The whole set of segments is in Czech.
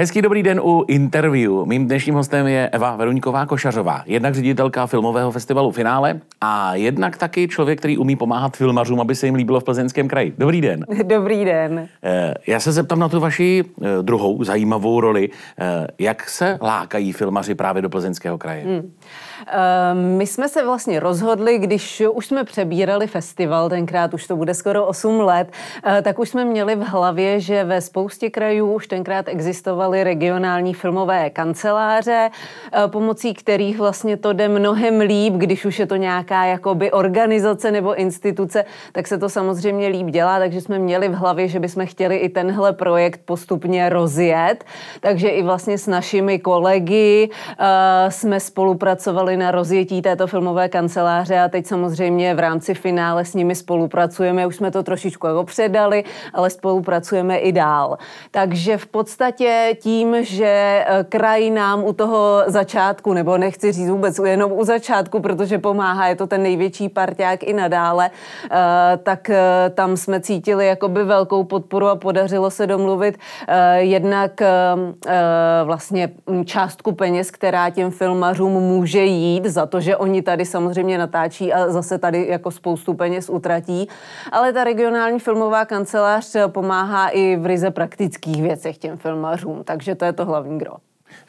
Hezký dobrý den u interview. Mým dnešním hostem je Eva Veruňková Košařová, jednak ředitelka filmového festivalu Finále a jednak taky člověk, který umí pomáhat filmařům, aby se jim líbilo v plzeňském kraji. Dobrý den. Dobrý den. Eh, já se zeptám na tu vaši eh, druhou zajímavou roli. Eh, jak se lákají filmaři právě do plzeňského kraje? Hmm. Ehm, my jsme se vlastně rozhodli, když už jsme přebírali festival, tenkrát už to bude skoro 8 let, tak už jsme měli v hlavě, že ve spoustě krajů už tenkrát existoval organizovaly regionální filmové kanceláře, eh, pomocí kterých vlastně to jde mnohem líp, když už je to nějaká jakoby organizace nebo instituce, tak se to samozřejmě líp dělá, takže jsme měli v hlavě, že bychom chtěli i tenhle projekt postupně rozjet, takže i vlastně s našimi kolegy uh, jsme spolupracovali na rozjetí této filmové kanceláře a teď samozřejmě v rámci finále s nimi spolupracujeme, už jsme to trošičku jako předali, ale spolupracujeme i dál. Takže v podstatě tím, že e, kraj nám u toho začátku, nebo nechci říct vůbec jenom u začátku, protože pomáhá, je to ten největší parťák i nadále, e, tak e, tam jsme cítili jakoby velkou podporu a podařilo se domluvit jednak vlastně částku peněz, která těm filmařům může jít za to, že oni tady samozřejmě natáčí a zase tady jako spoustu peněz utratí. Ale ta regionální filmová kancelář pomáhá i v ryze praktických věcech těm filmařům. Takže to je to hlavní gro.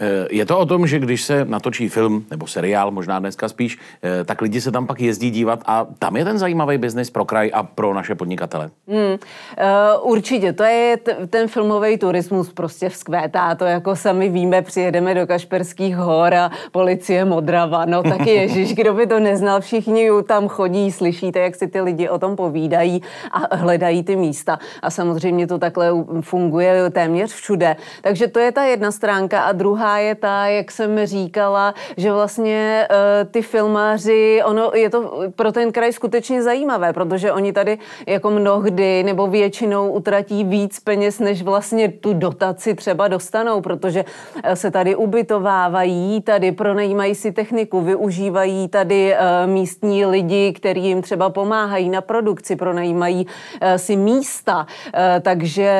Eh, je to o tom, že když se natočí film nebo seriál, možná dneska spíš, eh, tak lidi se tam pak jezdí dívat a tam je ten zajímavý biznis pro kraj a pro naše podnikatele. Hmm, eh, určitě, to je ten filmový turismus prostě vzkvétá, to jako sami víme, přijedeme do Kašperských hor a policie Modrava, no taky ježiš, kdo by to neznal, všichni tam chodí, slyšíte, jak si ty lidi o tom povídají a hledají ty místa a samozřejmě to takhle funguje téměř všude. Takže to je ta jedna stránka a druhá druhá je ta, jak jsem říkala, že vlastně uh, ty filmáři, ono je to pro ten kraj skutečně zajímavé, protože oni tady jako mnohdy nebo většinou utratí víc peněz, než vlastně tu dotaci třeba dostanou, protože eh, se tady ubytovávají, tady pronajímají si techniku, využívají tady uh, místní lidi, kteří jim třeba pomáhají na produkci, pronajímají uh, si místa, uh, takže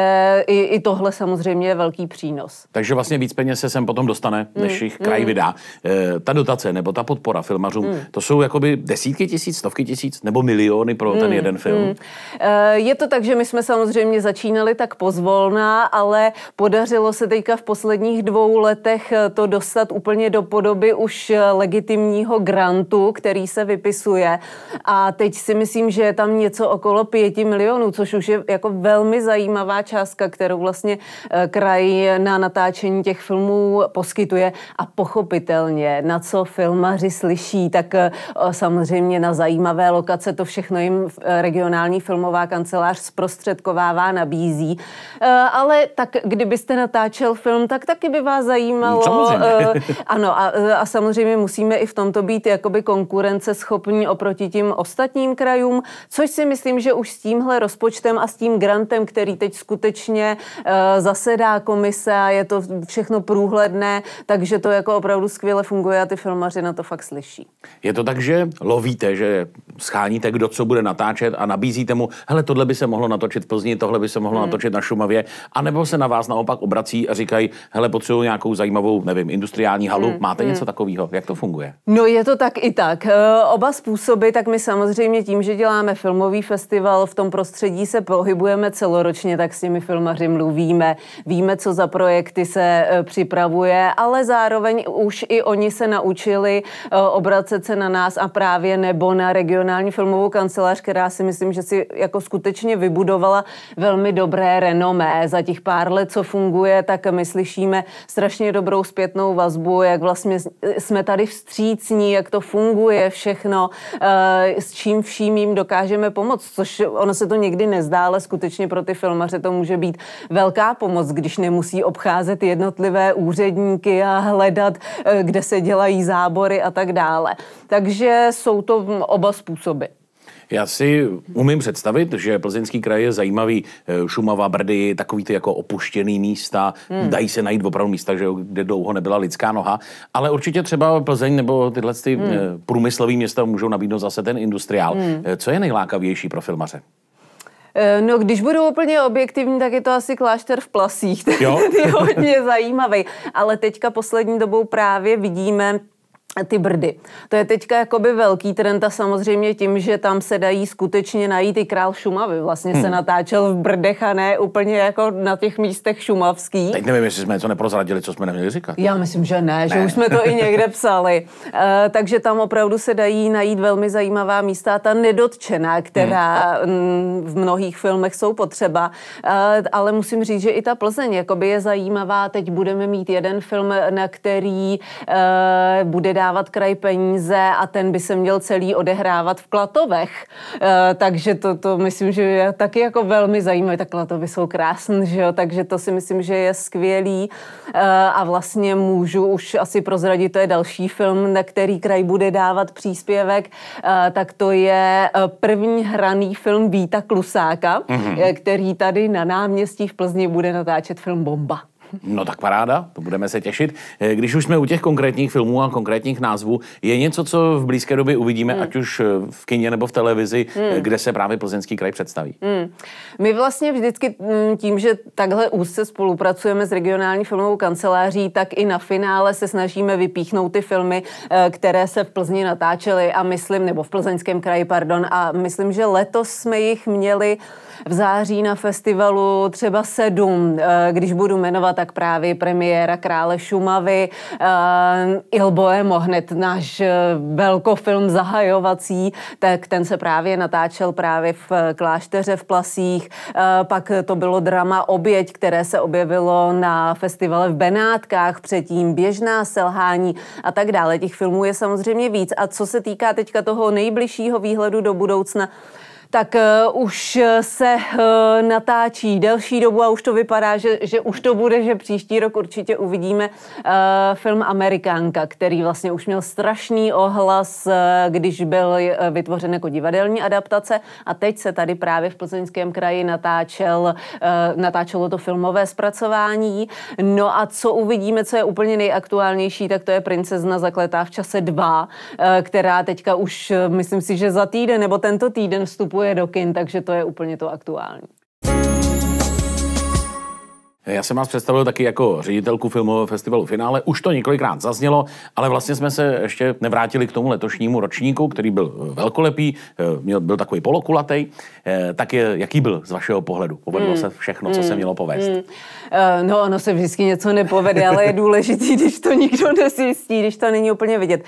i, i tohle samozřejmě je velký přínos. Takže vlastně víc peněz se sem potom dostane, mm. než jich mm. kraj mm. vydá. E, ta dotace nebo ta podpora filmařům, mm. to jsou jakoby desítky tisíc, stovky tisíc nebo miliony pro mm. ten jeden film. Mm. E, je to tak, že my jsme samozřejmě začínali tak pozvolná, ale podařilo se teďka v posledních dvou letech eh, to dostat úplně do podoby už legitimního grantu, který se vypisuje. A teď si myslím, že je tam něco okolo pěti milionů, což už je jako velmi zajímavá částka, kterou vlastně kraj na natáčení těch filmů poskytuje a pochopitelně, na co filmaři slyší, tak eh, samozřejmě na zajímavé lokace to všechno jim eh, regionální filmová kancelář zprostředkovává, nabízí. Eh, ale tak kdybyste natáčel film, tak taky by vás zajímalo. Samozřejmě. Ano, a, a samozřejmě musíme i v tomto být jakoby konkurenceschopní oproti tím ostatním krajům, což si myslím, že už s tímhle rozpočtem a s tím grantem, který teď skutečně zasedá komise a je to všechno průhled odpoledne, takže to jako opravdu skvěle funguje a ty filmaři na to fakt slyší. Je to tak, že lovíte, že scháníte, kdo co bude natáčet a nabízíte mu, hele, tohle by se mohlo natočit v Plzni, tohle by se mohlo hmm. natočit na Šumavě, anebo se na vás naopak obrací a říkají, hele, potřebuji nějakou zajímavou, nevím, industriální halu, hmm. máte hmm. něco takového? Jak to funguje? No je to tak i tak. Eh, oba způsoby, tak my samozřejmě tím, že děláme filmový festival, v tom prostředí se pohybujeme celoročně, tak s těmi filmaři mluvíme, víme, co za projekty se eh, připravují unavuje, ale zároveň už i oni se naučili eh, obracet se na nás a právě nebo na regionální filmovou kancelář, která si myslím, že si jako skutečně vybudovala velmi dobré renomé. Za těch pár let, co funguje, tak my slyšíme strašně dobrou zpětnou vazbu, jak vlastně eh, jsme tady vstřícní, jak to funguje všechno, eh, s čím vším jim dokážeme pomoct, což ono se to někdy nezdá, ale skutečně pro ty filmaře to může být velká pomoc, když nemusí obcházet jednotlivé úřady úředníky a hledat, eh, kde se dělají zábory a tak dále. Takže jsou to hm, oba způsoby. Já si umím představit, že plzeňský kraj je zajímavý. Eh, Šumava, Brdy, takový ty jako opuštěný místa, hmm. dají se najít opravdu místa, že, kde dlouho nebyla lidská noha, ale určitě třeba Plzeň nebo tyhle ty hmm. Eh, průmyslové města můžou nabídnout zase ten industriál. Hmm. Co je nejlákavější pro filmaře? Eh, no, když budu úplně objektivní, tak je to asi klášter v Plasích. Ten jo? je hodně zajímavý. Ale teďka poslední dobou právě vidíme ty brdy. To je teďka jakoby velký trend a samozřejmě tím, že tam se dají skutečně najít i král Šumavy. Vlastně hmm. se natáčel v Brdech a ne úplně jako na těch místech šumavských. Teď nevím, jestli jsme něco neprozradili, co jsme neměli říkat. Já myslím, že ne, ne. že už jsme to i někde psali. Uh, takže tam opravdu se dají najít velmi zajímavá místa ta nedotčená, která hmm. Mm, v mnohých filmech jsou potřeba. Uh, ale musím říct, že i ta Plzeň jakoby je zajímavá. Teď budeme mít jeden film, na který uh, bude dávat kraj peníze a ten by se měl celý odehrávat v Klatovech. E, takže to, to myslím, že je taky jako velmi zajímavé. Tak Klatovy jsou krásné, že jo? takže to si myslím, že je skvělý. E, a vlastně můžu už asi prozradit, to je další film, na který kraj bude dávat příspěvek, e, tak to je první hraný film Víta Klusáka, mm-hmm. který tady na náměstí v Plzni bude natáčet film Bomba. No tak paráda, to budeme se těšit. Eh, když už jsme u těch konkrétních filmů a konkrétních názvů, je něco, co v blízké době uvidíme, hmm. ať už eh, v kině nebo v televizi, eh, hmm. kde se právě Plzeňský kraj představí? Hmm. My vlastně vždycky mm, tím, že takhle úzce spolupracujeme s regionální filmovou kanceláří, tak i na finále se snažíme vypíchnout ty filmy, které se v Plzni natáčely a myslím, nebo v Plzeňském kraji, pardon, a myslím, že letos jsme jich měli v září na festivalu třeba sedm, když budu jmenovat tak právě premiéra Krále Šumavy, eh, Ilboe Mohnet, náš eh, velkofilm zahajovací, tak ten se právě natáčel právě v eh, klášteře v Plasích. Pak to bylo drama Oběť, které se objevilo na festivale v Benátkách, předtím Běžná selhání a tak dále. Těch filmů je samozřejmě víc. A co se týká teďka toho nejbližšího výhledu do budoucna, tak uh, už eh, se uh, natáčí delší dobu a už to vypadá, že, že už to bude, že příští rok určitě uvidíme uh, film Amerikánka, který vlastně už měl strašný ohlas, uh, když byl uh, vytvořen jako divadelní adaptace a teď se tady právě v plzeňském kraji natáčel, uh, natáčelo to filmové zpracování. No a co uvidíme, co je úplně nejaktuálnější, tak to je Princezna zakletá v čase 2, uh, která teďka už, uh, myslím si, že za týden nebo tento týden vstupuje vstupuje do kin, takže to je úplně to aktuální. Já jsem vás představil taky jako ředitelku filmového festivalu Finále. Už to několikrát zaznělo, ale vlastně jsme se ještě nevrátili k tomu letošnímu ročníku, který byl eh, velkolepý, eh, měl, byl takový polokulatý. Eh, tak je, jaký byl z vašeho pohledu? Povedlo hmm. se všechno, co hmm. se mělo povést? Hmm. No, ono se vždycky něco nepovede, ale je důležitý, když to nikdo nezjistí, když to není úplně vidět.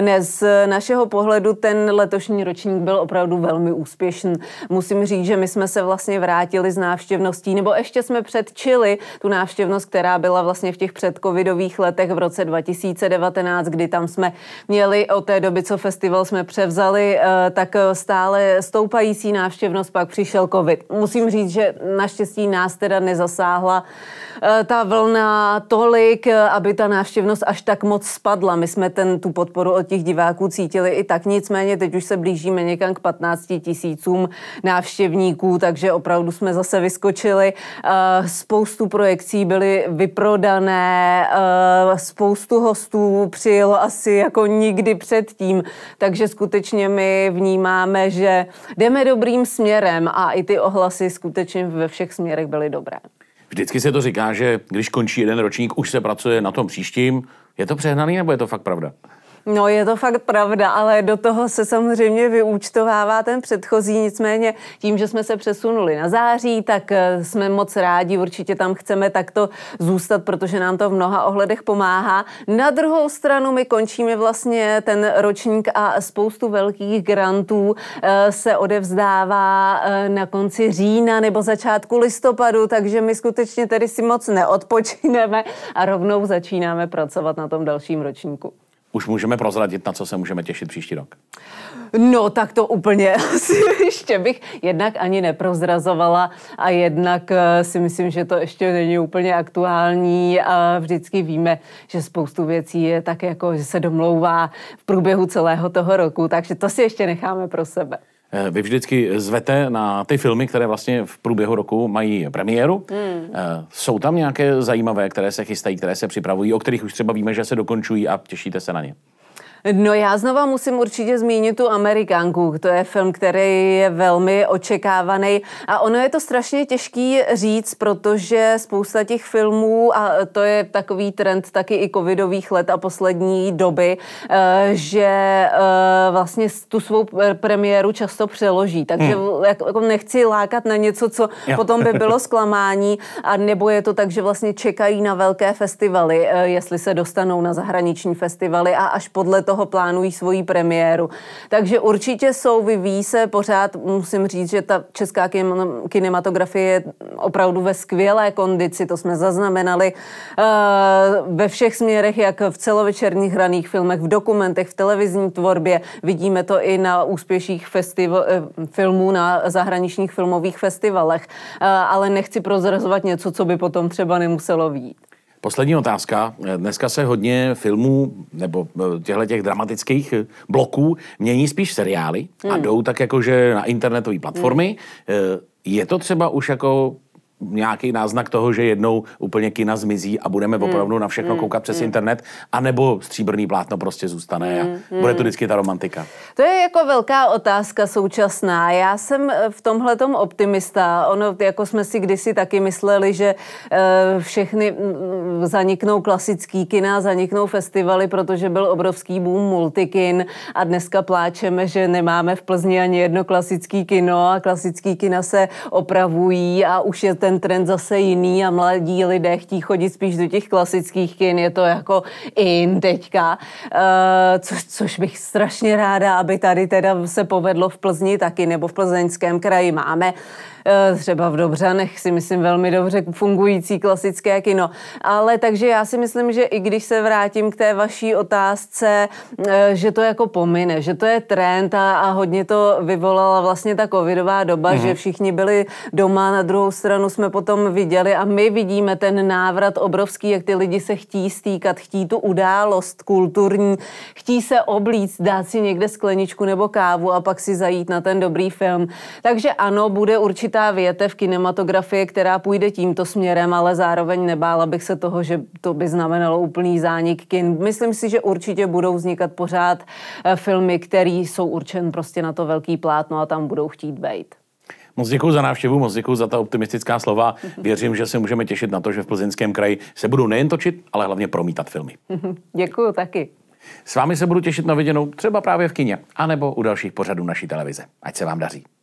Ne, z našeho pohledu ten letošní ročník byl opravdu velmi úspěšný. Musím říct, že my jsme se vlastně vrátili z návštěvností, nebo ještě jsme předčili tu návštěvnost, která byla vlastně v těch předcovidových letech v roce 2019, kdy tam jsme měli od té doby, co festival jsme převzali, eh, tak eh, stále stoupající návštěvnost, pak přišel covid. Musím říct, že naštěstí nás teda nezasáhla eh, ta vlna tolik, aby ta návštěvnost až tak moc spadla. My jsme ten, tu podporu od těch diváků cítili i tak, nicméně teď už se blížíme někam k 15 tisícům návštěvníků, takže opravdu jsme zase vyskočili. Spoustu projekcí byly vyprodané, eh, spoustu hostů přijelo asi jako nikdy předtím, takže skutečně my vnímáme, že jdeme dobrým směrem a i ty ohlasy skutečně ve všech směrech byly dobré. Vždycky se to říká, že když končí jeden ročník, už se pracuje na tom příštím. Je to přehnaný nebo je to fakt pravda? No je to fakt pravda, ale do toho se samozřejmě vyúčtovává ten předchozí, nicméně tím, že jsme se přesunuli na září, tak eh, jsme moc rádi, určitě tam chceme takto zůstat, protože nám to v mnoha ohledech pomáhá. Na druhou stranu my končíme vlastně ten ročník a spoustu velkých grantů eh, se odevzdává eh, na konci října nebo začátku listopadu, takže my skutečně tedy si moc neodpočineme a rovnou začínáme pracovat na tom dalším ročníku už můžeme prozradit, na co se můžeme těšit příští rok? No, tak to úplně asi ještě bych jednak ani neprozrazovala a jednak eh, si myslím, že to ještě není úplně aktuální a vždycky víme, že spoustu věcí je tak jako, že se domlouvá v průběhu celého toho roku, takže to si ještě necháme pro sebe. Eh, vy vždycky zvete na ty filmy, které vlastně v průběhu roku mají premiéru. Hmm. Eh, jsou tam nějaké zajímavé, které se chystají, které se připravují, o kterých už třeba víme, že se dokončují a těšíte se na ně? No já znova musím určitě zmínit tu Amerikánku. To je film, který je velmi očekávaný a ono je to strašně těžký říct, protože spousta těch filmů, a to je takový trend taky i covidových let a poslední doby, eh, že eh, vlastně tu svou premiéru často přeloží. Takže hmm. jako nechci lákat na něco, co jo. potom by bylo zklamání, a nebo je to tak, že vlastně čekají na velké festivaly, eh, jestli se dostanou na zahraniční festivaly a až podle toho toho plánují svoji premiéru. Takže určitě jsou, vyvíjí se pořád, musím říct, že ta česká kinematografie je opravdu ve skvělé kondici, to jsme zaznamenali eh, ve všech směrech, jak v celovečerních hraných filmech, v dokumentech, v televizní tvorbě. Vidíme to i na úspěších festival, eh, filmů, na zahraničních filmových festivalech, eh, ale nechci prozrazovat něco, co by potom třeba nemuselo vít. Poslední otázka. Dneska se hodně filmů nebo e, těchto těch dramatických e, bloků mění spíš seriály hmm. a jdou tak jakože na internetové platformy. Hmm. E, je to třeba už jako nějaký náznak toho, že jednou úplně kina zmizí a budeme hmm. opravdu na všechno hmm. koukat přes hmm. internet, anebo stříbrný plátno prostě zůstane hmm. a hmm. bude to vždycky ta romantika? To je jako velká otázka současná. Já jsem eh, v tomhle tom optimista. Ono, jako jsme si kdysi taky mysleli, že eh, všechny mm, mm, zaniknou klasický kina, zaniknou festivaly, protože byl obrovský boom multikin a dneska pláčeme, že nemáme v Plzni ani jedno klasický kino a klasický kina se opravují a už je ten ten trend zase jiný a mladí lidé chtí chodit spíš do těch klasických kin, je to jako in teďka, uh, co, což bych strašně ráda, aby tady teda se povedlo v Plzni taky, nebo v plzeňském kraji máme Eh, třeba v Dobřanech si myslím velmi dobře fungující klasické kino. Ale takže já si myslím, že i když se vrátím k té vaší otázce, eh, že to jako pomine, že to je trend a, a hodně to vyvolala vlastně ta covidová doba, mm-hmm. že všichni byli doma, na druhou stranu jsme potom viděli a my vidíme ten návrat obrovský, jak ty lidi se chtí stýkat, chtí tu událost kulturní, chtí se oblíct, dát si někde skleničku nebo kávu a pak si zajít na ten dobrý film. Takže ano, bude určitě určitá větev kinematografie, která půjde tímto směrem, ale zároveň nebála bych se toho, že to by znamenalo úplný zánik kin. Myslím si, že určitě budou vznikat pořád eh, filmy, které jsou určen prostě na to velký plátno a tam budou chtít být. Moc děkuji za návštěvu, moc děkuji za ta optimistická slova. Věřím, že se můžeme těšit na to, že v Plzeňském kraji se budou nejen točit, ale hlavně promítat filmy. Děkuji taky. S vámi se budu těšit na viděnou třeba právě v kině, anebo u dalších pořadů naší televize. Ať se vám daří.